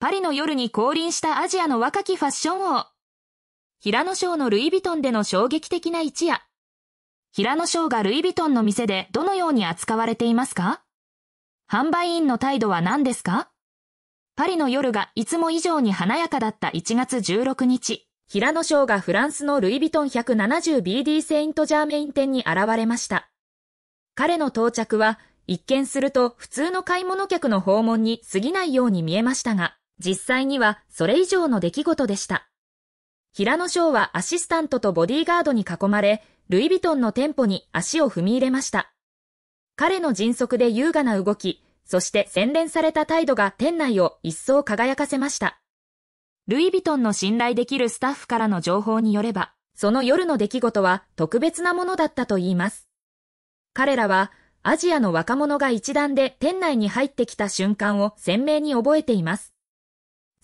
パリの夜に降臨したアジアの若きファッション王。平野賞のルイ・ヴィトンでの衝撃的な一夜。平野賞がルイ・ヴィトンの店でどのように扱われていますか販売員の態度は何ですかパリの夜がいつも以上に華やかだった1月16日、平野賞がフランスのルイ・ヴィトン 170BD セイント・ジャーメイン店に現れました。彼の到着は一見すると普通の買い物客の訪問に過ぎないように見えましたが、実際にはそれ以上の出来事でした。平野翔はアシスタントとボディーガードに囲まれ、ルイ・ヴィトンの店舗に足を踏み入れました。彼の迅速で優雅な動き、そして洗練された態度が店内を一層輝かせました。ルイ・ヴィトンの信頼できるスタッフからの情報によれば、その夜の出来事は特別なものだったといいます。彼らは、アジアの若者が一段で店内に入ってきた瞬間を鮮明に覚えています。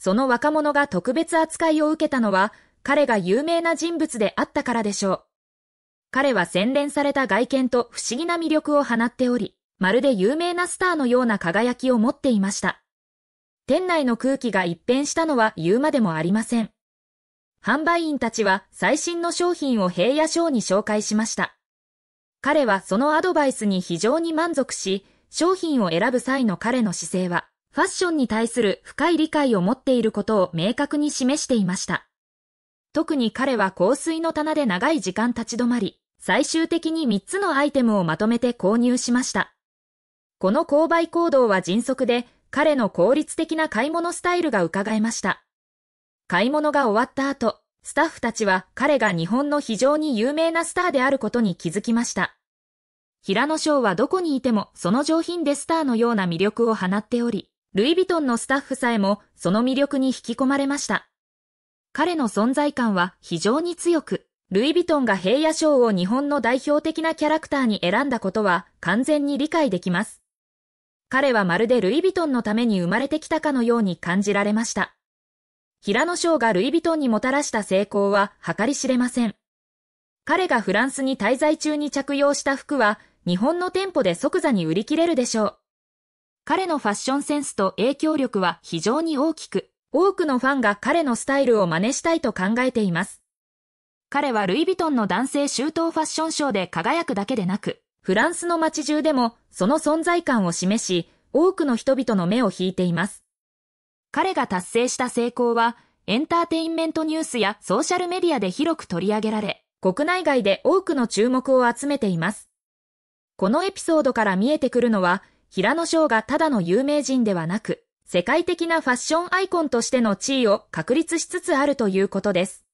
その若者が特別扱いを受けたのは、彼が有名な人物であったからでしょう。彼は洗練された外見と不思議な魅力を放っており、まるで有名なスターのような輝きを持っていました。店内の空気が一変したのは言うまでもありません。販売員たちは最新の商品を平野賞に紹介しました。彼はそのアドバイスに非常に満足し、商品を選ぶ際の彼の姿勢は、ファッションに対する深い理解を持っていることを明確に示していました。特に彼は香水の棚で長い時間立ち止まり、最終的に3つのアイテムをまとめて購入しました。この購買行動は迅速で、彼の効率的な買い物スタイルが伺えました。買い物が終わった後、スタッフたちは彼が日本の非常に有名なスターであることに気づきました。平野翔はどこにいてもその上品でスターのような魅力を放っており、ルイ・ヴィトンのスタッフさえもその魅力に引き込まれました。彼の存在感は非常に強く、ルイ・ヴィトンが平野賞を日本の代表的なキャラクターに選んだことは完全に理解できます。彼はまるでルイ・ヴィトンのために生まれてきたかのように感じられました。平野賞がルイ・ヴィトンにもたらした成功は計り知れません。彼がフランスに滞在中に着用した服は日本の店舗で即座に売り切れるでしょう。彼のファッションセンスと影響力は非常に大きく、多くのファンが彼のスタイルを真似したいと考えています。彼はルイ・ヴィトンの男性周到ファッションショーで輝くだけでなく、フランスの街中でもその存在感を示し、多くの人々の目を引いています。彼が達成した成功は、エンターテインメントニュースやソーシャルメディアで広く取り上げられ、国内外で多くの注目を集めています。このエピソードから見えてくるのは、平野翔がただの有名人ではなく、世界的なファッションアイコンとしての地位を確立しつつあるということです。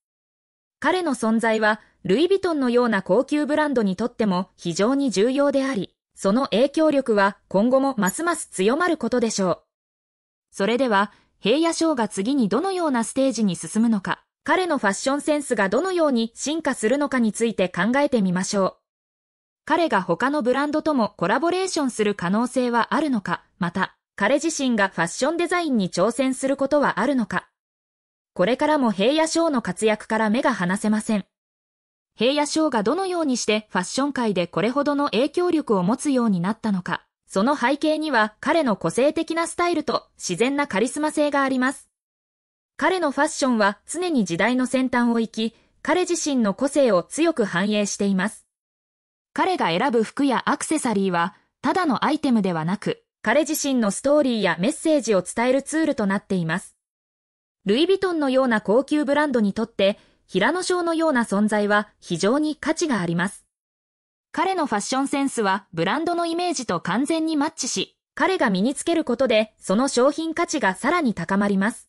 彼の存在は、ルイ・ヴィトンのような高級ブランドにとっても非常に重要であり、その影響力は今後もますます強まることでしょう。それでは、平野翔が次にどのようなステージに進むのか、彼のファッションセンスがどのように進化するのかについて考えてみましょう。彼が他のブランドともコラボレーションする可能性はあるのか、また、彼自身がファッションデザインに挑戦することはあるのか。これからも平野翔の活躍から目が離せません。平野翔がどのようにしてファッション界でこれほどの影響力を持つようになったのか。その背景には彼の個性的なスタイルと自然なカリスマ性があります。彼のファッションは常に時代の先端を行き、彼自身の個性を強く反映しています。彼が選ぶ服やアクセサリーは、ただのアイテムではなく、彼自身のストーリーやメッセージを伝えるツールとなっています。ルイ・ヴィトンのような高級ブランドにとって、平野翔のような存在は非常に価値があります。彼のファッションセンスはブランドのイメージと完全にマッチし、彼が身につけることでその商品価値がさらに高まります。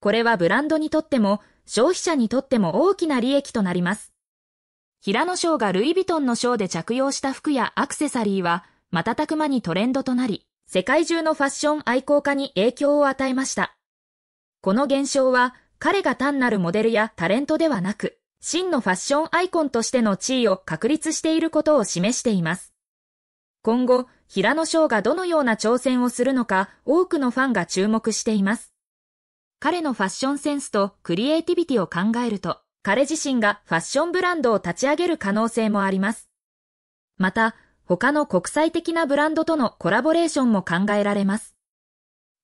これはブランドにとっても消費者にとっても大きな利益となります。平野翔がルイ・ヴィトンのショで着用した服やアクセサリーは瞬く間にトレンドとなり、世界中のファッション愛好家に影響を与えました。この現象は彼が単なるモデルやタレントではなく、真のファッションアイコンとしての地位を確立していることを示しています。今後、平野翔がどのような挑戦をするのか多くのファンが注目しています。彼のファッションセンスとクリエイティビティを考えると、彼自身がファッションブランドを立ち上げる可能性もあります。また、他の国際的なブランドとのコラボレーションも考えられます。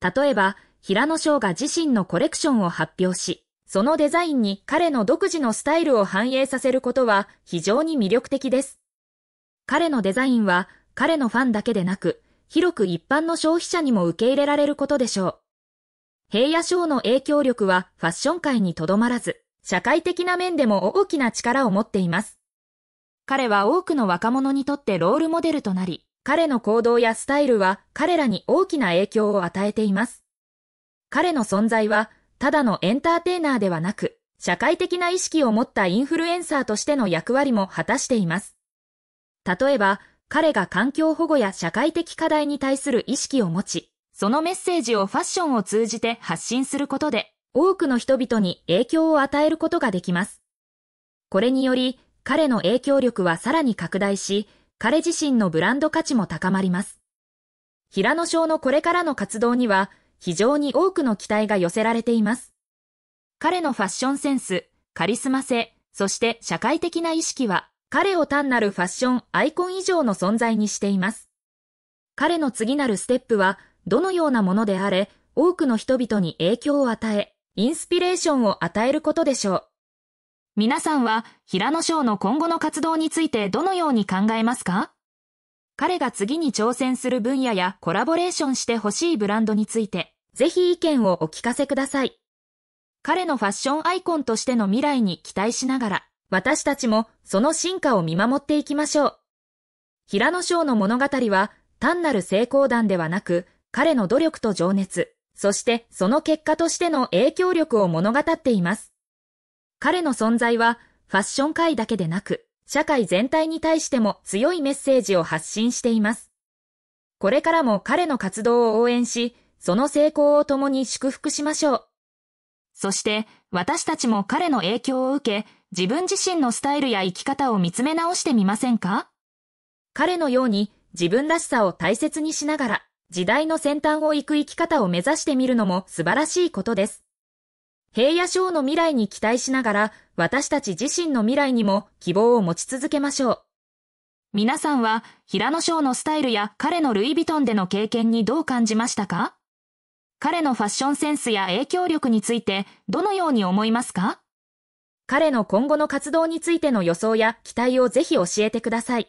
例えば、平野翔が自身のコレクションを発表し、そのデザインに彼の独自のスタイルを反映させることは非常に魅力的です。彼のデザインは彼のファンだけでなく、広く一般の消費者にも受け入れられることでしょう。平野翔の影響力はファッション界にとどまらず、社会的な面でも大きな力を持っています。彼は多くの若者にとってロールモデルとなり、彼の行動やスタイルは彼らに大きな影響を与えています。彼の存在は、ただのエンターテイナーではなく、社会的な意識を持ったインフルエンサーとしての役割も果たしています。例えば、彼が環境保護や社会的課題に対する意識を持ち、そのメッセージをファッションを通じて発信することで、多くの人々に影響を与えることができます。これにより、彼の影響力はさらに拡大し、彼自身のブランド価値も高まります。平野賞のこれからの活動には、非常に多くの期待が寄せられています。彼のファッションセンス、カリスマ性、そして社会的な意識は、彼を単なるファッションアイコン以上の存在にしています。彼の次なるステップは、どのようなものであれ、多くの人々に影響を与え、インスピレーションを与えることでしょう。皆さんは平野翔の今後の活動についてどのように考えますか彼が次に挑戦する分野やコラボレーションしてほしいブランドについて、ぜひ意見をお聞かせください。彼のファッションアイコンとしての未来に期待しながら、私たちもその進化を見守っていきましょう。平野翔の物語は単なる成功談ではなく、彼の努力と情熱、そしてその結果としての影響力を物語っています。彼の存在は、ファッション界だけでなく、社会全体に対しても強いメッセージを発信しています。これからも彼の活動を応援し、その成功を共に祝福しましょう。そして、私たちも彼の影響を受け、自分自身のスタイルや生き方を見つめ直してみませんか彼のように自分らしさを大切にしながら、時代の先端を行く生き方を目指してみるのも素晴らしいことです。平野省の未来に期待しながら、私たち自身の未来にも希望を持ち続けましょう。皆さんは、平野省のスタイルや彼のルイ・ヴィトンでの経験にどう感じましたか彼のファッションセンスや影響力について、どのように思いますか彼の今後の活動についての予想や期待をぜひ教えてください。